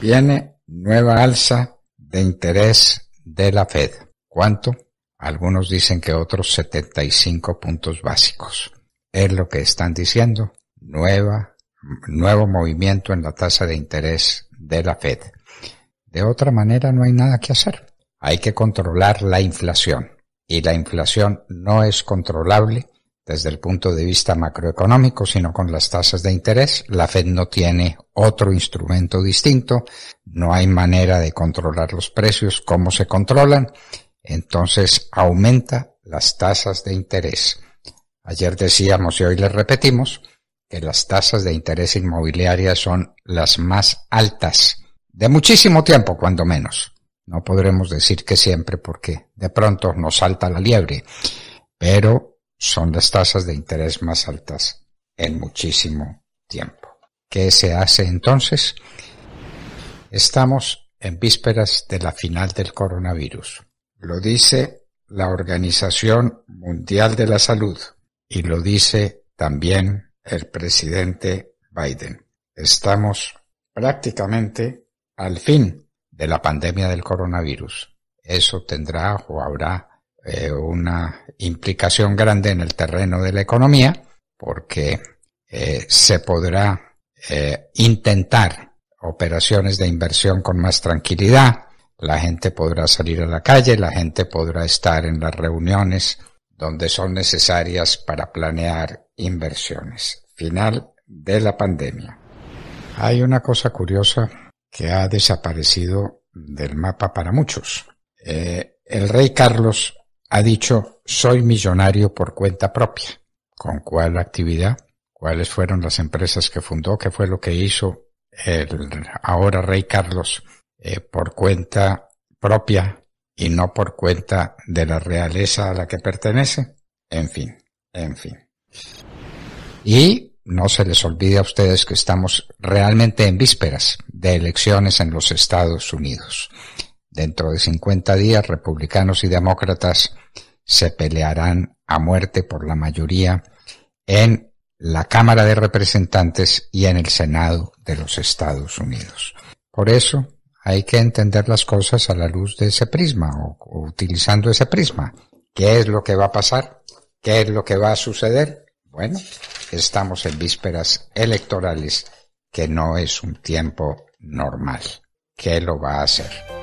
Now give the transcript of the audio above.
Viene nueva alza de interés de la Fed. ¿Cuánto? Algunos dicen que otros 75 puntos básicos. Es lo que están diciendo. Nueva, nuevo movimiento en la tasa de interés de la Fed. De otra manera no hay nada que hacer. Hay que controlar la inflación. Y la inflación no es controlable desde el punto de vista macroeconómico, sino con las tasas de interés. La Fed no tiene otro instrumento distinto, no hay manera de controlar los precios, cómo se controlan, entonces aumenta las tasas de interés. Ayer decíamos y hoy les repetimos que las tasas de interés inmobiliarias son las más altas de muchísimo tiempo, cuando menos. No podremos decir que siempre porque de pronto nos salta la liebre, pero son las tasas de interés más altas en muchísimo tiempo. ¿Qué se hace entonces? Estamos en vísperas de la final del coronavirus. Lo dice la Organización Mundial de la Salud y lo dice también el presidente Biden. Estamos prácticamente al fin de la pandemia del coronavirus. Eso tendrá o habrá eh, una implicación grande en el terreno de la economía, porque eh, se podrá eh, intentar operaciones de inversión con más tranquilidad, la gente podrá salir a la calle, la gente podrá estar en las reuniones donde son necesarias para planear inversiones. Final de la pandemia. Hay una cosa curiosa que ha desaparecido del mapa para muchos. el rey Carlos ha dicho soy millonario por cuenta propia. ¿Con cuál actividad? ¿Cuáles fueron las empresas que fundó? ¿Qué fue lo que hizo el ahora rey Carlos eh, por cuenta propia y no por cuenta de la realeza a la que pertenece? En fin, en fin. Y no se les olvide a ustedes que estamos realmente en vísperas de elecciones en los Estados Unidos. Dentro de 50 días, republicanos y demócratas se pelearán a muerte por la mayoría en la Cámara de Representantes y en el Senado de los Estados Unidos. Por eso hay que entender las cosas a la luz de ese prisma o, o, utilizando ese prisma. ¿Qué es lo que va a pasar? ¿Qué es lo que va a suceder? Bueno, estamos en vísperas electorales, que no es un tiempo normal. ¿Qué lo va a hacer?